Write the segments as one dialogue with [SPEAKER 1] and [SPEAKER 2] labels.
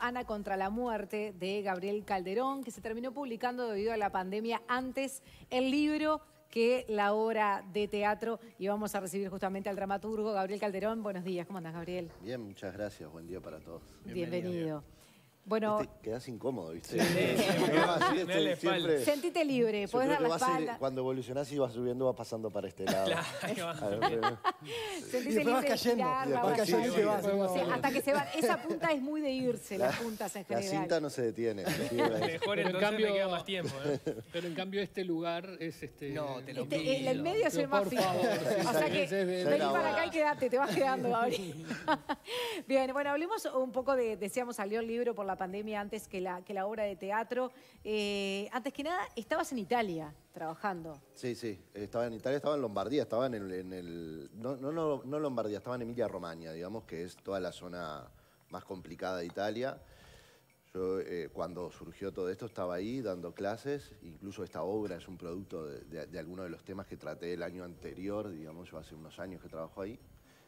[SPEAKER 1] Ana contra la muerte de Gabriel Calderón, que se terminó publicando debido a la pandemia antes el libro que la obra de teatro y vamos a recibir justamente al dramaturgo Gabriel Calderón. Buenos días, ¿cómo andas Gabriel?
[SPEAKER 2] Bien, muchas gracias, buen día para todos. Bienvenido. Bueno, quedás incómodo, ¿viste? Sí, sí,
[SPEAKER 1] Sentite libre, podés dar la espalda.
[SPEAKER 2] cuando evolucionás y vas subiendo, vas pasando para este lado. Claro.
[SPEAKER 1] Sentite libre vas cayendo. vas cayendo hasta que se va Esa punta es muy de irse, la, las puntas en general. La
[SPEAKER 2] cinta no se detiene. Mejor en cambio queda más tiempo. ¿eh? Pero en cambio
[SPEAKER 3] este lugar es este... No, te lo este, El, el medio es el más fijo. o sea que vení
[SPEAKER 1] para acá y quedate, te vas quedando, Gabriel. Bien, bueno, hablemos un poco de... Decíamos, salió el libro por la pandemia antes que la, que la obra de teatro. Eh, antes que nada, estabas en Italia trabajando.
[SPEAKER 2] Sí, sí, estaba en Italia, estaba en Lombardía, estaba en el... no, Lombardía, estaba en Emilia-Romagna, digamos, que es toda la zona más complicada de Italia. Yo, eh, cuando surgió todo esto, estaba ahí dando clases. Incluso esta obra es un producto de, algunos de alguno de los temas que traté el año anterior, digamos, yo hace unos años que trabajo ahí.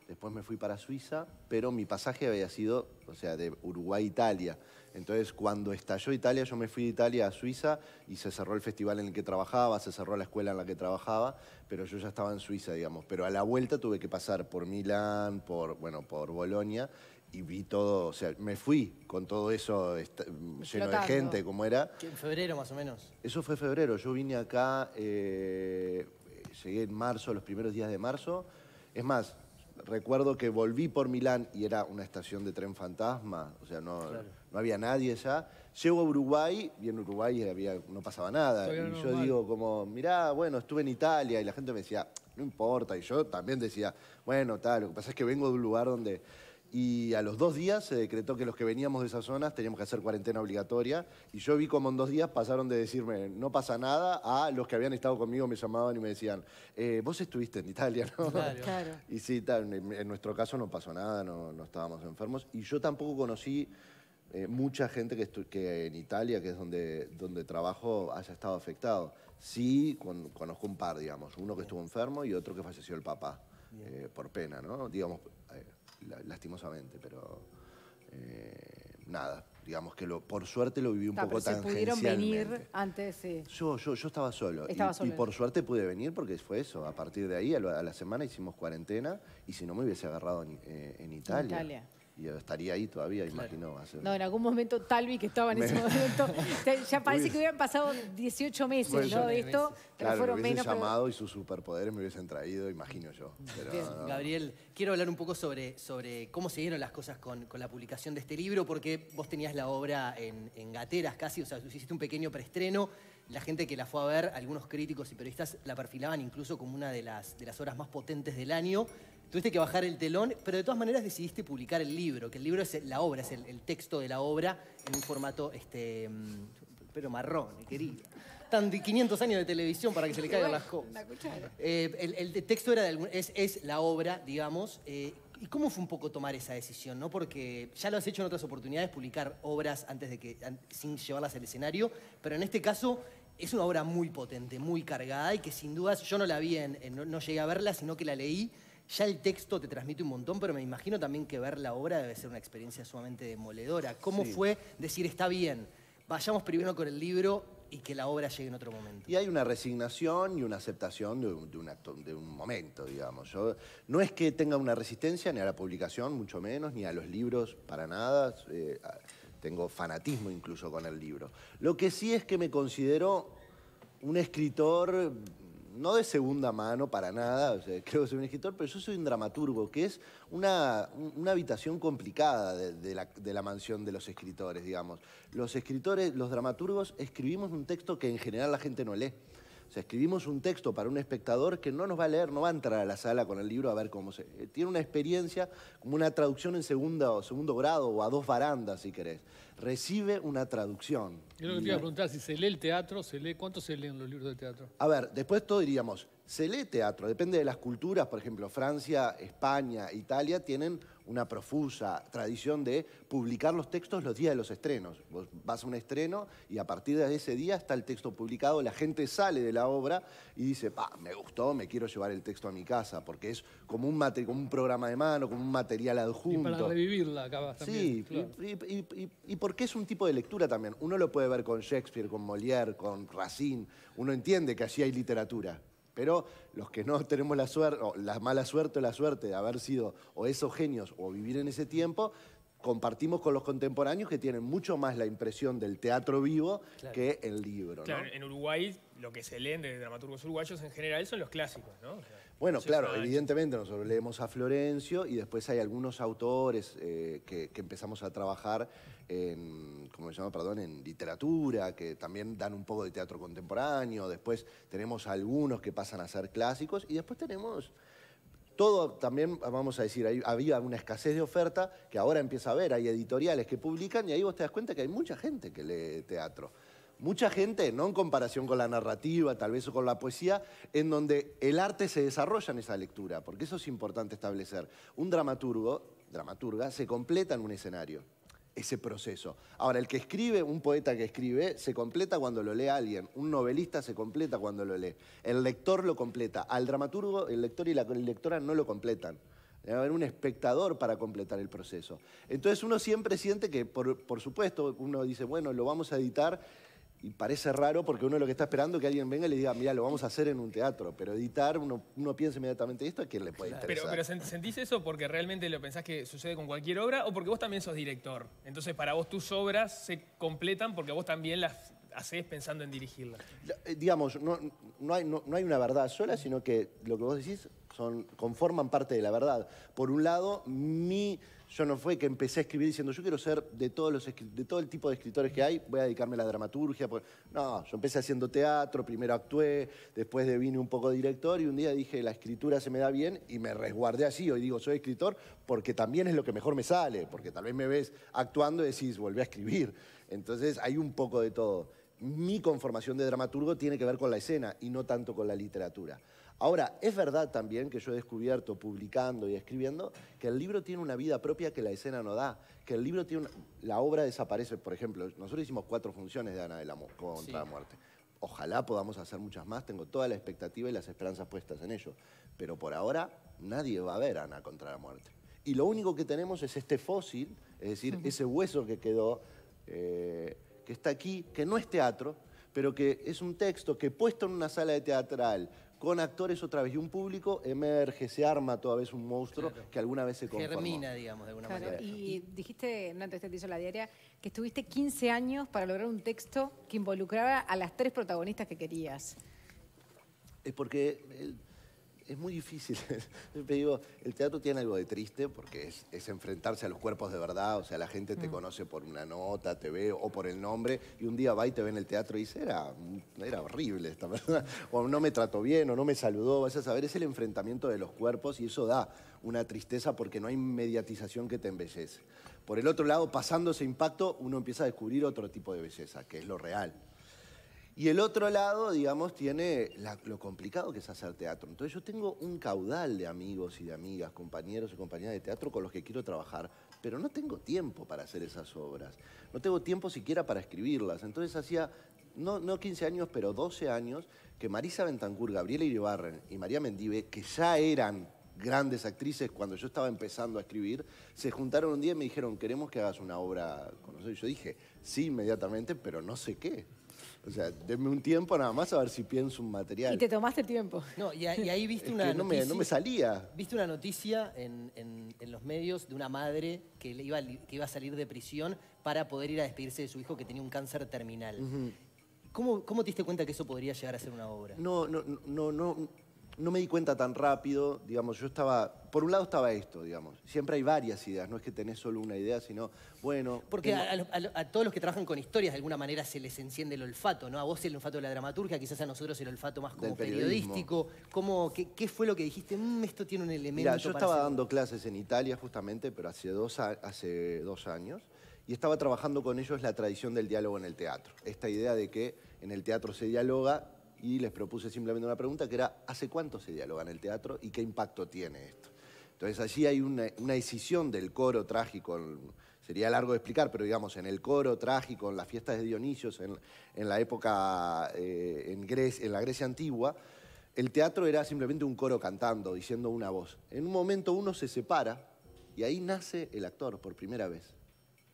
[SPEAKER 2] Después me fui para Suiza, pero mi pasaje había sido, o sea, de Uruguay a Italia. Entonces, cuando estalló Italia, yo me fui de Italia a Suiza y se cerró el festival en el que trabajaba, se cerró la escuela en la que trabajaba, pero yo ya estaba en Suiza, digamos. Pero a la vuelta tuve que pasar por Milán, por, bueno, por Bolonia y vi todo, o sea, me fui con todo eso este, lleno de gente, como era.
[SPEAKER 3] ¿En febrero más o menos?
[SPEAKER 2] Eso fue febrero, yo vine acá, eh, llegué en marzo, los primeros días de marzo. Es más, recuerdo que volví por Milán y era una estación de tren fantasma, o sea, no, no había nadie ya. Llego a Uruguay y en Uruguay no pasaba nada. y yo digo como, mirá, bueno, estuve en Italia y la gente me decía, no importa. Y yo también decía, bueno, tal, lo que pasa es que vengo de un lugar donde y a los dos días se decretó que los que veníamos de esas zonas teníamos que hacer cuarentena obligatoria y yo vi como en dos días pasaron de decirme no pasa nada a los que habían estado conmigo me llamaban y me decían eh, vos estuviste en Italia, ¿no? Claro. Y sí, en nuestro caso no pasó nada, no, estábamos enfermos y yo tampoco conocí eh, mucha gente que, que, en Italia, que es donde, donde trabajo, haya estado afectado. Sí, conozco un par, digamos, uno que estuvo enfermo y otro que falleció el papá, eh, por pena, ¿no? Digamos, lastimosamente, pero eh, nada, digamos que lo, por suerte lo viví un poco pero tangencialmente. pudieron venir antes, Yo, yo, yo estaba solo. Estaba y, solo. y por suerte pude venir porque fue eso. A partir de ahí, a la, semana hicimos cuarentena y si no me hubiese agarrado en, eh, Italia. En Italia y estaría ahí todavía, imagino. No, en
[SPEAKER 1] algún momento Talvi, que estaba en ese momento, ya parece que hubieran pasado 18 meses ¿no? esto, pero fueron me llamado
[SPEAKER 2] y sus superpoderes me hubiesen traído, imagino yo.
[SPEAKER 3] Gabriel, quiero hablar un poco sobre, sobre cómo se dieron las cosas con, la publicación de este libro, porque vos tenías la obra en, gateras casi, o sea, hiciste un pequeño preestreno, la gente que la fue a ver, algunos críticos y periodistas la perfilaban incluso como una de las, de las horas más potentes del año. Tuviste que bajar el telón, pero de todas maneras decidiste publicar el libro, que el libro es la obra, es el, texto de la obra en un formato, este, mm, pero marrón, querido. Tan de 500 años de televisión para que se le caigan las cosas. Eh, el, el, texto era de es, la obra, digamos. Eh, ¿Y cómo fue un poco tomar esa decisión? ¿no? Porque ya lo has hecho en otras oportunidades, publicar obras antes de que, sin llevarlas al escenario, pero en este caso es una obra muy potente, muy cargada y que sin dudas yo no la vi, no, llegué a verla, sino que la leí ya el texto te transmite un montón, pero me imagino también que ver la obra debe ser una experiencia sumamente demoledora. ¿Cómo fue decir, está bien, vayamos primero con el libro y que la obra llegue en otro momento?
[SPEAKER 2] Y hay una resignación y una aceptación de un, momento, digamos. Yo, no es que tenga una resistencia ni a la publicación, mucho menos, ni a los libros, para nada. Eh, tengo fanatismo incluso con el libro. Lo que sí es que me considero un escritor no de segunda mano para nada, creo que soy un escritor, pero yo soy un dramaturgo, que es una, habitación complicada de, la, de, la, mansión de los escritores, digamos. Los escritores, los dramaturgos, escribimos un texto que en general la gente no lee. O sea, escribimos un texto para un espectador que no nos va a leer, no va a entrar a la sala con el libro a ver cómo se... Eh, tiene una experiencia como una traducción en segunda, o segundo grado o a dos barandas, si querés. Recibe una traducción. Yo lo que te iba a
[SPEAKER 3] preguntar, si se lee el teatro, se lee, ¿cuánto se leen los libros de teatro?
[SPEAKER 2] A ver, después todo diríamos, se lee teatro, depende de las culturas, por ejemplo, Francia, España, Italia tienen una profusa tradición de publicar los textos los días de los estrenos. Vos vas a un estreno y a partir de ese día está el texto publicado, la gente sale de la obra y dice, pa, me gustó, me quiero llevar el texto a mi casa, porque es como un, como un programa de mano, como un material adjunto. Y para revivirla también. Sí, y, y, porque es un tipo de lectura también. Uno lo puede ver con Shakespeare, con Molière, con Racine. Uno entiende que así hay literatura. Pero los que no tenemos la suerte, o mala suerte o la suerte de haber sido o esos genios o vivir en ese tiempo, compartimos con los contemporáneos que tienen mucho más la impresión del teatro vivo que el libro. en
[SPEAKER 3] Uruguay lo que se leen de dramaturgos uruguayos en general son los clásicos, ¿no?
[SPEAKER 2] bueno, claro, evidentemente nosotros leemos a Florencio y después hay algunos autores eh, que, que, empezamos a trabajar en, llama? Perdón, en literatura, que también dan un poco de teatro contemporáneo, después tenemos algunos que pasan a ser clásicos y después tenemos todo también, vamos a decir, había una escasez de oferta que ahora empieza a haber, hay editoriales que publican y ahí vos te das cuenta que hay mucha gente que lee teatro. Mucha gente, no en comparación con la narrativa, tal vez o con la poesía, en donde el arte se desarrolla en esa lectura, porque eso es importante establecer. Un dramaturgo, dramaturga, se completa en un escenario ese proceso. Ahora, el que escribe, un poeta que escribe, se completa cuando lo lee alguien, un novelista se completa cuando lo lee, el lector lo completa, al dramaturgo el lector y la lectora no lo completan. Debe haber un espectador para completar el proceso. Entonces uno siempre siente que, por, por supuesto, uno dice, bueno, lo vamos a editar y parece raro porque uno lo que está esperando es que alguien venga y le diga, mira, lo vamos a hacer en un teatro, pero editar, uno, piensa inmediatamente esto, ¿a quién le puede interesar? Pero,
[SPEAKER 3] pero, ¿sentís eso porque realmente lo pensás que sucede con cualquier obra o porque vos también sos director? Entonces, para vos tus obras se completan porque vos también las hacés pensando en dirigirlas.
[SPEAKER 2] Eh, digamos, no, no, hay, no hay una verdad sola, sino que lo que vos decís conforman parte de la verdad. Por un lado, mi, yo no fue que empecé a escribir diciendo, yo quiero ser de, de todo el tipo de escritores que hay, voy a dedicarme a la dramaturgia. No, yo empecé haciendo teatro, primero actué, después de vine un poco director y un día dije, la escritura se me da bien y me resguardé así. Hoy digo, soy escritor porque también es lo que mejor me sale, porque tal vez me ves actuando y decís, volví a escribir. Entonces hay un poco de todo. Mi conformación de dramaturgo tiene que ver con la escena y no tanto con la literatura. Ahora, es verdad también que yo he descubierto, publicando y escribiendo, que el libro tiene una vida propia que la escena no da, que el libro tiene La obra desaparece, por ejemplo, nosotros hicimos cuatro funciones de Ana de la contra la muerte. Ojalá podamos hacer muchas más, tengo toda la expectativa y las esperanzas puestas en ello. Pero por ahora nadie va a ver Ana contra la muerte. Y lo único que tenemos es este fósil, es decir, ese hueso que quedó, eh, que está aquí, que no es teatro, pero que es un texto que puesto en una sala de teatral, con actores otra vez y un público, emerge, se arma toda vez un monstruo que alguna vez se conformó. digamos, de alguna manera.
[SPEAKER 1] Y, dijiste, en antes te hizo la diaria, que estuviste 15 años para lograr un texto que involucraba a las tres protagonistas que querías.
[SPEAKER 2] Es porque es muy difícil. Siempre digo, el teatro tiene algo de triste porque es, enfrentarse a los cuerpos de verdad. O sea, la gente te mm. conoce por una nota, te ve o por el nombre y un día va y te ve en el teatro y dice, era, era horrible esta persona. O no me trató bien o no me saludó. Vas a saber, es el enfrentamiento de los cuerpos y eso da una tristeza porque no hay mediatización que te embellece. Por el otro lado, pasando ese impacto, uno empieza a descubrir otro tipo de belleza, que es lo real. Y el otro lado, digamos, tiene lo complicado que es hacer teatro. Entonces yo tengo un caudal de amigos y de amigas, compañeros y compañeras de teatro con los que quiero trabajar, pero no tengo tiempo para hacer esas obras. No tengo tiempo siquiera para escribirlas. Entonces hacía, no, no 15 años, pero 12 años, que Marisa Bentancur, Gabriela Iribarren y María Mendive, que ya eran grandes actrices cuando yo estaba empezando a escribir, se juntaron un día y me dijeron, queremos que hagas una obra con nosotros. Y yo dije, sí, inmediatamente, pero no sé qué. O sea, denme un tiempo nada más a ver si pienso un material. Y te
[SPEAKER 1] tomaste tiempo. No, y,
[SPEAKER 3] ahí viste una no noticia. Me, no me, salía. Viste una noticia en, los medios de una madre que iba, que iba a salir de prisión para poder ir a despedirse de su hijo que tenía un cáncer terminal. ¿Cómo, ¿Cómo, te diste cuenta que eso podría llegar a ser una
[SPEAKER 2] obra? No, no, no, no no me di cuenta tan rápido, digamos, yo estaba, por un lado estaba esto, digamos, siempre hay varias ideas, no es que tenés solo una idea, sino, bueno... Porque
[SPEAKER 3] a, todos los que trabajan con historias de alguna manera se les enciende el olfato, ¿no? A vos el olfato de la dramaturgia, quizás a nosotros el olfato más como periodístico, como, ¿qué, fue lo que dijiste? Mm, esto tiene un elemento... yo estaba
[SPEAKER 2] dando clases en Italia justamente, pero hace dos, hace dos años, y estaba trabajando con ellos la tradición del diálogo en el teatro, esta idea de que en el teatro se dialoga y les propuse simplemente una pregunta que era, ¿hace cuánto se dialoga en el teatro y qué impacto tiene esto? Entonces allí hay una, decisión del coro trágico, sería largo de explicar, pero digamos, en el coro trágico, en las fiestas de Dionisio en, la época, eh, en, Grecia, en la Grecia antigua, el teatro era simplemente un coro cantando, diciendo una voz. En un momento uno se separa y ahí nace el actor por primera vez,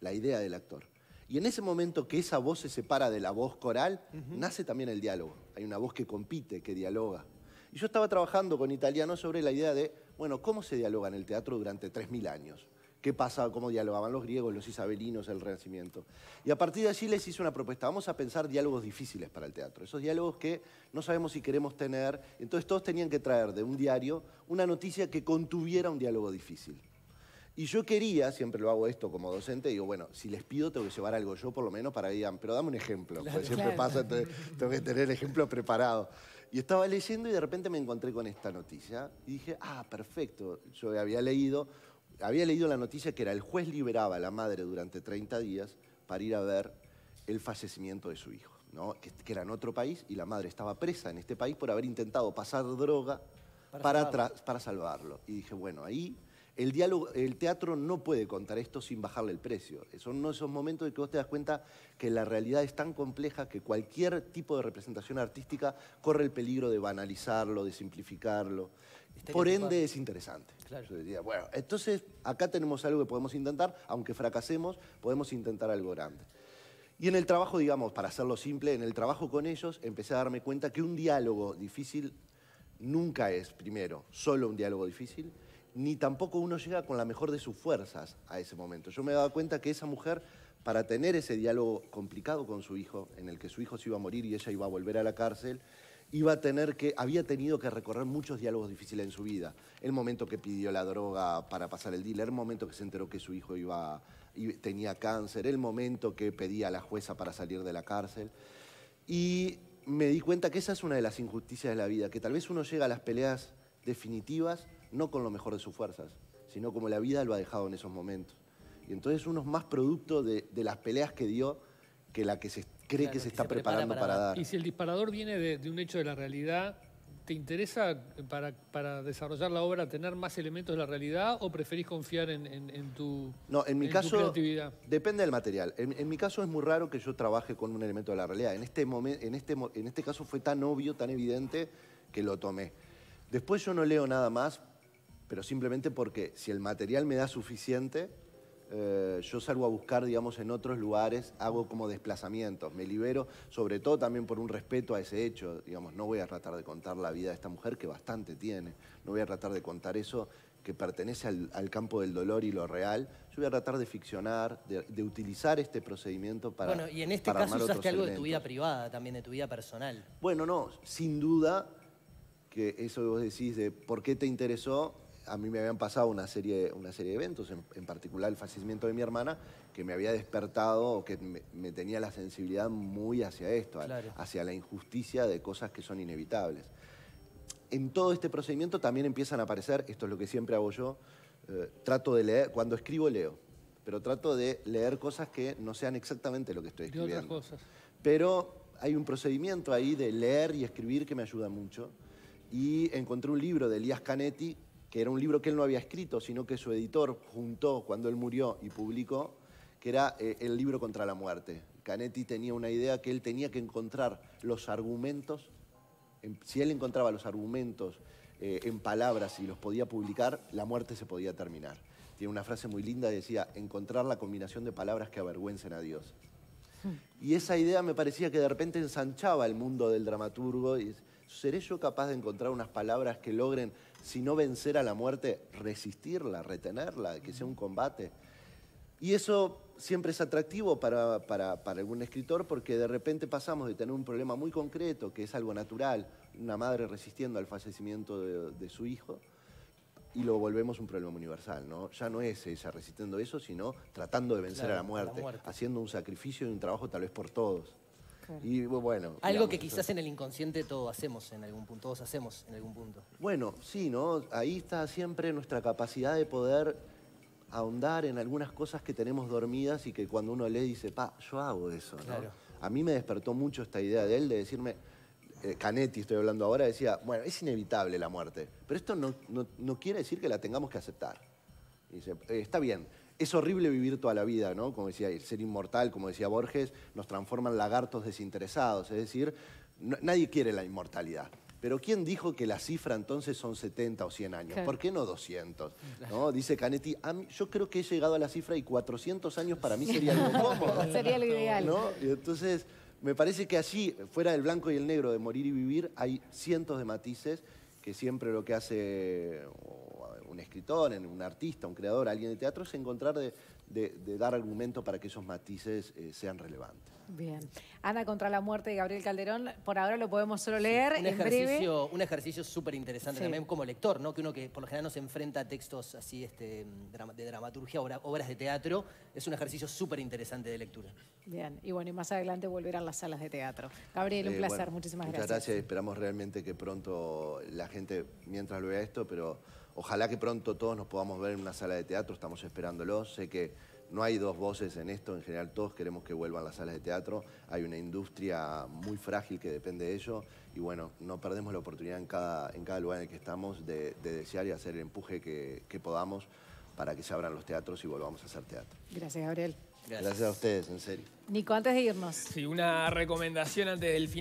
[SPEAKER 2] la idea del actor. Y en ese momento que esa voz se separa de la voz coral, nace también el diálogo. Hay una voz que compite, que dialoga. Y yo estaba trabajando con italianos sobre la idea de, bueno, ¿cómo se dialoga en el teatro durante 3.000 años? ¿Qué pasa? ¿Cómo dialogaban los griegos, los isabelinos, el Renacimiento? Y a partir de allí les hice una propuesta. Vamos a pensar diálogos difíciles para el teatro. Esos diálogos que no sabemos si queremos tener. Entonces todos tenían que traer de un diario una noticia que contuviera un diálogo difícil. Y yo quería, siempre lo hago esto como docente, digo, bueno, si les pido tengo que llevar algo yo por lo menos para que digan, pero dame un ejemplo, porque siempre pasa, tengo que tener el ejemplo preparado. Y estaba leyendo y de repente me encontré con esta noticia y dije, ah, perfecto, yo había leído, había leído la noticia que era el juez liberaba a la madre durante 30 días para ir a ver el fallecimiento de su hijo, ¿no? que, era en otro país y la madre estaba presa en este país por haber intentado pasar droga para, para salvarlo. Y dije, bueno, ahí el, diálogo, el teatro no puede contar esto sin bajarle el precio. Son uno de esos momentos en que vos te das cuenta que la realidad es tan compleja que cualquier tipo de representación artística corre el peligro de banalizarlo, de simplificarlo.
[SPEAKER 3] Por ende es
[SPEAKER 2] interesante. Yo bueno, entonces acá tenemos algo que podemos intentar, aunque fracasemos, podemos intentar algo grande. Y en el trabajo, digamos, para hacerlo simple, en el trabajo con ellos empecé a darme cuenta que un diálogo difícil nunca es, primero, solo un diálogo difícil, ni tampoco uno llega con la mejor de sus fuerzas a ese momento. Yo me daba cuenta que esa mujer, para tener ese diálogo complicado con su hijo, en el que su hijo se iba a morir y ella iba a volver a la cárcel, iba a tener que, había tenido que recorrer muchos diálogos difíciles en su vida. El momento que pidió la droga para pasar el dealer, el momento que se enteró que su hijo iba, tenía cáncer, el momento que pedía a la jueza para salir de la cárcel. Y me di cuenta que esa es una de las injusticias de la vida, que tal vez uno llega a las peleas definitivas no con lo mejor de sus fuerzas, sino como la vida lo ha dejado en esos momentos. Y entonces uno es más producto de, las peleas que dio que la que se cree que se está preparando para, dar. Y
[SPEAKER 3] si el disparador viene de, un hecho de la realidad, ¿te interesa eh, para, desarrollar la obra tener más elementos de la realidad o preferís confiar en, tu en tu No, en mi caso,
[SPEAKER 2] depende del material. En, mi caso es muy raro que yo trabaje con un elemento de la realidad. En este, en, este, en este caso fue tan obvio, tan evidente, que lo tomé. Después yo no leo nada más pero simplemente porque si el material me da suficiente, eh, yo salgo a buscar, digamos, en otros lugares, hago como desplazamientos, me libero, sobre todo también por un respeto a ese hecho, digamos, no voy a tratar de contar la vida de esta mujer que bastante tiene, no voy a tratar de contar eso que pertenece al, campo del dolor y lo real, yo voy a tratar de ficcionar, de, utilizar este procedimiento para... Bueno, y en este caso usaste algo de tu
[SPEAKER 3] vida privada, también de tu vida personal.
[SPEAKER 2] Bueno, no, sin duda que eso que vos decís de por qué te interesó, a mí me habían pasado una serie, una serie de eventos, en, particular el fallecimiento de mi hermana, que me había despertado o que me, tenía la sensibilidad muy hacia esto, hacia la injusticia de cosas que son inevitables. En todo este procedimiento también empiezan a aparecer, esto es lo que siempre hago yo, eh, trato de leer, cuando escribo leo, pero trato de leer cosas que no sean exactamente lo que estoy escribiendo. Pero hay un procedimiento ahí de leer y escribir que me ayuda mucho. Y encontré un libro de Elías Canetti que era un libro que él no había escrito, sino que su editor juntó cuando él murió y publicó, que era eh, el libro contra la muerte. Canetti tenía una idea que él tenía que encontrar los argumentos, si él encontraba los argumentos eh, en palabras y los podía publicar, la muerte se podía terminar. Tiene una frase muy linda, decía, encontrar la combinación de palabras que avergüencen a Dios. Hmm. Y esa idea me parecía que de repente ensanchaba el mundo del dramaturgo. Y, ¿Seré yo capaz de encontrar unas palabras que logren, si no vencer a la muerte, resistirla, retenerla, que sea un combate? Y eso siempre es atractivo para, para, para, algún escritor porque de repente pasamos de tener un problema muy concreto, que es algo natural, una madre resistiendo al fallecimiento de, su hijo, y lo volvemos un problema universal, Ya no es ella resistiendo eso, sino tratando de vencer a, la muerte, haciendo un sacrificio y un trabajo tal vez por todos bueno. Algo que quizás en
[SPEAKER 3] el inconsciente todos hacemos en algún punto, hacemos en algún punto.
[SPEAKER 2] Bueno, sí, ¿no? Ahí está siempre nuestra capacidad de poder ahondar en algunas cosas que tenemos dormidas y que cuando uno lee dice, pa, yo hago eso, A mí me despertó mucho esta idea de él de decirme, eh, Canetti estoy hablando ahora, decía, bueno, es inevitable la muerte, pero esto no, quiere decir que la tengamos que aceptar. Y eh, está bien, es horrible vivir toda la vida, ¿no? Como decía, el ser inmortal, como decía Borges, nos transforman lagartos desinteresados. Es decir, nadie quiere la inmortalidad. Pero ¿quién dijo que la cifra entonces son 70 o 100 años? ¿Por qué no 200? ¿No? Dice Canetti, yo creo que he llegado a la cifra y 400 años para mí sería lo cómodo. sería lo ideal. entonces, me parece que así, fuera del blanco y el negro de morir y vivir, hay cientos de matices que siempre lo que hace un escritor, en un artista, un creador, alguien de teatro, es encontrar de, dar argumento para que esos matices eh, sean relevantes.
[SPEAKER 1] Bien. Ana contra la muerte de Gabriel Calderón, por ahora lo podemos solo leer. un, en ejercicio,
[SPEAKER 3] un ejercicio súper interesante también como lector, ¿no? Que uno que por lo general no se enfrenta a textos así este, de dramaturgia, obras de teatro, es un ejercicio súper interesante de lectura.
[SPEAKER 1] Bien, y bueno, y más adelante volverán las salas de teatro. Gabriel, un eh, placer, muchísimas gracias. Muchas gracias,
[SPEAKER 2] esperamos realmente que pronto la gente, mientras lo vea esto, pero Ojalá que pronto todos nos podamos ver en una sala de teatro, estamos esperándolo. Sé que no hay dos voces en esto, en general todos queremos que vuelvan las salas de teatro. Hay una industria muy frágil que depende de ello y bueno, no perdemos la oportunidad en cada, en cada lugar en el que estamos de, desear y hacer el empuje que, podamos para que se abran los teatros y volvamos a hacer teatro.
[SPEAKER 1] Gracias, Gabriel.
[SPEAKER 2] Gracias, Gracias a ustedes, en serio.
[SPEAKER 1] Nico, antes de irnos. Sí, una recomendación antes del final.